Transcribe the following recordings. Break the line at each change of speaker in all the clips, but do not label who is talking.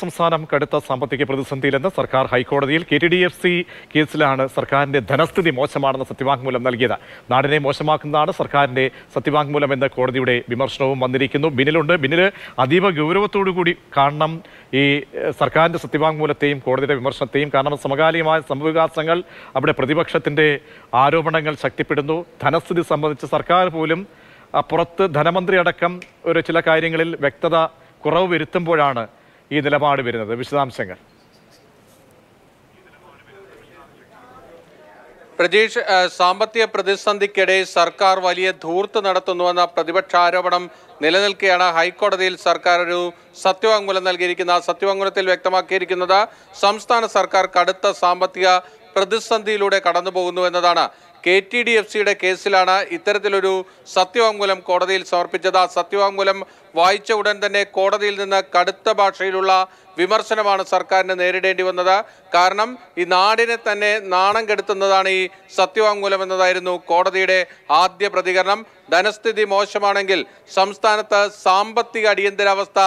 സംസ്ഥാനം കടുത്ത സാമ്പത്തിക പ്രതിസന്ധിയിലെന്ന് സർക്കാർ ഹൈക്കോടതിയിൽ K T D F C കേസിലാണ് സർക്കാരിന്റെ ധനസ്ഥിതി മോശമാണെന്ന സത്യവാങ്മൂലം നൽകിയത് നാടിനെ മോശമാക്കുന്നതാണ് സർക്കാരിന്റെ സത്യവാങ്മൂലം എന്ന കോടതിയുടെ വിമർശനവും വന്നിരിക്കുന്നു ബിനിലുണ്ട് ബിനില് അതീവ ഗൗരവത്തോടു കൂടി കാണണം ഈ സർക്കാരിന്റെ സത്യവാങ്മൂലത്തെയും കോടതിയുടെ വിമർശനത്തെയും കാരണം സമകാലികമായ സംഭവവികാസങ്ങൾ അവിടെ പ്രതിപക്ഷത്തിന്റെ ആരോപണങ്ങൾ ശക്തിപ്പെടുന്നു ധനസ്ഥിതി സംബന്ധിച്ച് സർക്കാർ പോലും പുറത്ത് ധനമന്ത്രി അടക്കം ഒരു ചില കാര്യങ്ങളിൽ വ്യക്തത കുറവ് വരുത്തുമ്പോഴാണ് ഈ നിലപാട് വരുന്നത് വിശദാംശങ്ങൾ
പ്രജീഷ് സാമ്പത്തിക പ്രതിസന്ധിക്കിടെ സർക്കാർ വലിയ ധൂർത്ത് നടത്തുന്നുവെന്ന പ്രതിപക്ഷാരോപണം നിലനിൽക്കെയാണ് ഹൈക്കോടതിയിൽ സർക്കാർ ഒരു സത്യവാങ്മൂലം നൽകിയിരിക്കുന്ന സത്യവാങ്മൂലത്തിൽ വ്യക്തമാക്കിയിരിക്കുന്നത് സംസ്ഥാന സർക്കാർ കടുത്ത സാമ്പത്തിക പ്രതിസന്ധിയിലൂടെ കടന്നു പോകുന്നു എന്നതാണ് കെ ടി ഡി എഫ് സിയുടെ കേസിലാണ് ഇത്തരത്തിലൊരു സത്യവാങ്മൂലം കോടതിയിൽ സമർപ്പിച്ചത് ആ സത്യവാങ്മൂലം വായിച്ച ഉടൻ തന്നെ കോടതിയിൽ നിന്ന് കടുത്ത ഭാഷയിലുള്ള വിമർശനമാണ് സർക്കാരിന് നേരിടേണ്ടി വന്നത് കാരണം ഈ നാടിനെ തന്നെ നാണം കെടുത്തുന്നതാണ് ഈ സത്യവാങ്മൂലം എന്നതായിരുന്നു കോടതിയുടെ ആദ്യ പ്രതികരണം ധനസ്ഥിതി മോശമാണെങ്കിൽ സംസ്ഥാനത്ത് സാമ്പത്തിക അടിയന്തരാവസ്ഥ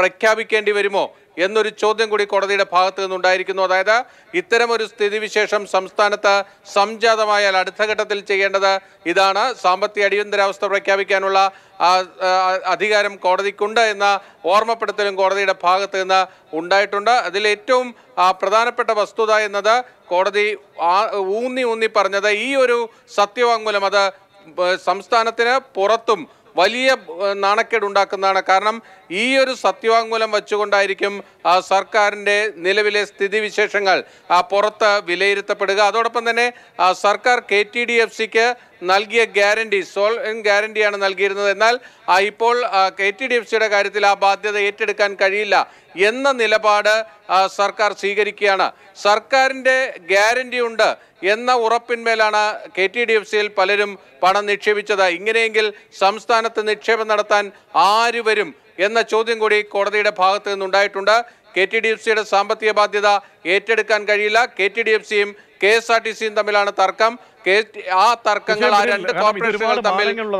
പ്രഖ്യാപിക്കേണ്ടി വരുമോ എന്നൊരു ചോദ്യം കൂടി കോടതിയുടെ ഭാഗത്തു നിന്നുണ്ടായിരിക്കുന്നു അതായത് ഇത്തരമൊരു സ്ഥിതിവിശേഷം സംസ്ഥാനത്ത് സംജാതമായാൽ അടുത്ത ഘട്ടത്തിൽ ചെയ്യേണ്ടത് ഇതാണ് സാമ്പത്തിക അടിയന്തരാവസ്ഥ പ്രഖ്യാപിക്കാനുള്ള അധികാരം കോടതിക്കുണ്ട് എന്ന ഓർമ്മപ്പെടുത്തലും കോടതിയുടെ ഭാഗത്ത് നിന്ന് ഉണ്ടായിട്ടുണ്ട് അതിൽ ഏറ്റവും പ്രധാനപ്പെട്ട വസ്തുത എന്നത് കോടതി ഊന്നി ഊന്നി പറഞ്ഞത് ഈ ഒരു സത്യവാങ്മൂലം അത് സംസ്ഥാനത്തിന് പുറത്തും വലിയ നാണക്കേടുണ്ടാക്കുന്നതാണ് കാരണം ഈ ഒരു സത്യവാങ്മൂലം വെച്ചുകൊണ്ടായിരിക്കും സർക്കാരിൻ്റെ നിലവിലെ സ്ഥിതിവിശേഷങ്ങൾ പുറത്ത് വിലയിരുത്തപ്പെടുക അതോടൊപ്പം തന്നെ സർക്കാർ കെ ടി ഡി എഫ് സിക്ക് നൽകിയ ഗ്യാരണ്ടി സോൾ ഗ്യാരണ്ടിയാണ് നൽകിയിരുന്നത് എന്നാൽ ഇപ്പോൾ കെ ടി ഡി എഫ് സിയുടെ കാര്യത്തിൽ ആ ബാധ്യത ഏറ്റെടുക്കാൻ കഴിയില്ല എന്ന നിലപാട് സർക്കാർ സ്വീകരിക്കുകയാണ് സർക്കാരിൻ്റെ ഗ്യാരണ്ടി ഉണ്ട് എന്ന ഉറപ്പിന്മേലാണ് കെ ടി ഡി എഫ് സിയിൽ പലരും പണം നിക്ഷേപിച്ചത് ഇങ്ങനെയെങ്കിൽ സംസ്ഥാനത്ത് നിക്ഷേപം നടത്താൻ ആര് വരും എന്ന ചോദ്യം കൂടി കോടതിയുടെ ഭാഗത്തു നിന്നുണ്ടായിട്ടുണ്ട് കെ ടി ഡി എഫ് സിയുടെ സാമ്പത്തിക ബാധ്യത ഏറ്റെടുക്കാൻ കഴിയില്ല കെ ടി ഡി എഫ് സിയും കെ എസ് ആർ ടി സിയും തമ്മിലാണ് തർക്കം ആ തർക്കങ്ങൾ തമ്മിൽ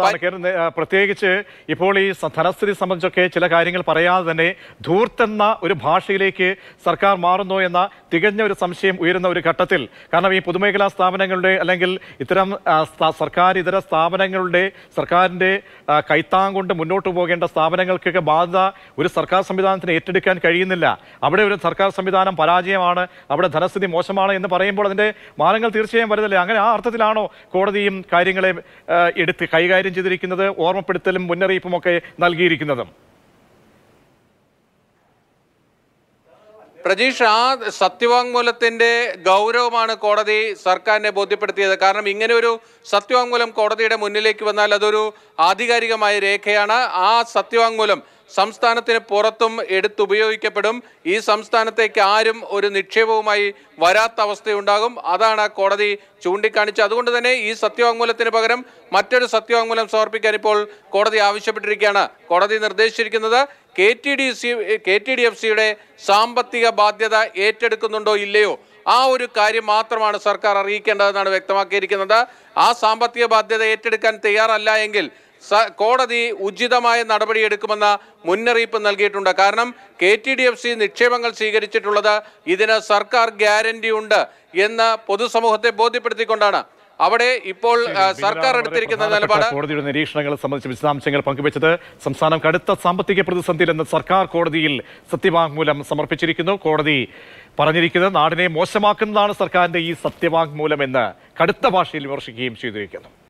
പ്രത്യേകിച്ച് ഇപ്പോൾ ഈ ധനസ്ഥിതി സംബന്ധിച്ചൊക്കെ ചില കാര്യങ്ങൾ പറയാതെ തന്നെ ധൂർത്തെന്ന ഒരു ഭാഷയിലേക്ക് സർക്കാർ മാറുന്നു എന്ന തികഞ്ഞ ഒരു സംശയം ഉയരുന്ന ഒരു ഘട്ടത്തിൽ കാരണം ഈ പൊതുമേഖലാ സ്ഥാപനങ്ങളുടെ അല്ലെങ്കിൽ ഇത്തരം സർക്കാർ ഇതര സ്ഥാപനങ്ങളുടെ സർക്കാരിൻ്റെ കൈത്താങ് കൊണ്ട് മുന്നോട്ട് പോകേണ്ട സ്ഥാപനങ്ങൾക്കൊക്കെ ബാധ്യത ഒരു സർക്കാർ സംവിധാനത്തിന് ഏറ്റെടുക്കാൻ കഴിയുന്നില്ല അവിടെ ഒരു സർക്കാർ സംവിധാനം പരാജയമാണ് അവിടെ ധനസ്ഥിതി മോശമാണ് എന്ന് പറയുമ്പോൾ അതിൻ്റെ മാനങ്ങൾ തീർച്ചയായും വരുന്നില്ല അങ്ങനെ ആ അർത്ഥത്തിൽ അടിസ്ഥാനത്തിലാണോ കോടതിയും കാര്യങ്ങളെ എടുത്ത് കൈകാര്യം ചെയ്തിരിക്കുന്നത് ഓർമ്മപ്പെടുത്തലും മുന്നറിയിപ്പുമൊക്കെ നൽകിയിരിക്കുന്നതും
പ്രജീഷ് ആ സത്യവാങ്മൂലത്തിന്റെ ഗൗരവമാണ് കോടതി സർക്കാരിനെ ബോധ്യപ്പെടുത്തിയത് കാരണം ഇങ്ങനെ ഒരു സത്യവാങ്മൂലം കോടതിയുടെ മുന്നിലേക്ക് വന്നാൽ അതൊരു ആധികാരികമായ രേഖയാണ് ആ സത്യവാങ്മൂലം സംസ്ഥാനത്തിന് പുറത്തും എടുത്തുപയോഗിക്കപ്പെടും ഈ സംസ്ഥാനത്തേക്ക് ആരും ഒരു നിക്ഷേപവുമായി വരാത്ത അവസ്ഥയുണ്ടാകും അതാണ് കോടതി ചൂണ്ടിക്കാണിച്ചത് അതുകൊണ്ട് തന്നെ ഈ സത്യവാങ്മൂലത്തിന് പകരം മറ്റൊരു സത്യവാങ്മൂലം സമർപ്പിക്കാൻ ഇപ്പോൾ കോടതി ആവശ്യപ്പെട്ടിരിക്കുകയാണ് കോടതി നിർദ്ദേശിച്ചിരിക്കുന്നത് K T D C K T D F സിയുടെ സാമ്പത്തിക ബാധ്യത ഏറ്റെടുക്കുന്നുണ്ടോ ഇല്ലയോ ആ ഒരു കാര്യം മാത്രമാണ് സർക്കാർ അറിയിക്കേണ്ടതെന്നാണ് വ്യക്തമാക്കിയിരിക്കുന്നത് ആ സാമ്പത്തിക ബാധ്യത ഏറ്റെടുക്കാൻ തയ്യാറല്ല എങ്കിൽ കോടതി ഉചിതമായ നടപടിയെടുക്കുമെന്ന മുന്നറിയിപ്പ് നൽകിയിട്ടുണ്ട് കാരണം K T D F C നിക്ഷേപങ്ങൾ സ്വീകരിച്ചിട്ടുള്ളത് ഇതിന് സർക്കാർ ഗ്യാരണ്ടി ഉണ്ട് എന്ന് പൊതുസമൂഹത്തെ ബോധ്യപ്പെടുത്തിക്കൊണ്ടാണ് അവിടെ ഇപ്പോൾ സർക്കാർ എടുത്തിരിക്കുന്ന നിലപാട്
കോടതിയുടെ നിരീക്ഷണങ്ങൾ സംബന്ധിച്ച് വിശദാംശങ്ങൾ പങ്കുവച്ചത് സംസ്ഥാനം കടുത്ത സാമ്പത്തിക പ്രതിസന്ധിയിലെന്ന് സർക്കാർ കോടതിയിൽ സത്യവാങ്മൂലം സമർപ്പിച്ചിരിക്കുന്നു കോടതി പറഞ്ഞിരിക്കുന്നത് നാടിനെ മോശമാക്കുന്നതാണ് സർക്കാരിന്റെ ഈ സത്യവാങ്മൂലം എന്ന് കടുത്ത ഭാഷയിൽ വിമർശിക്കുകയും ചെയ്തിരിക്കുന്നു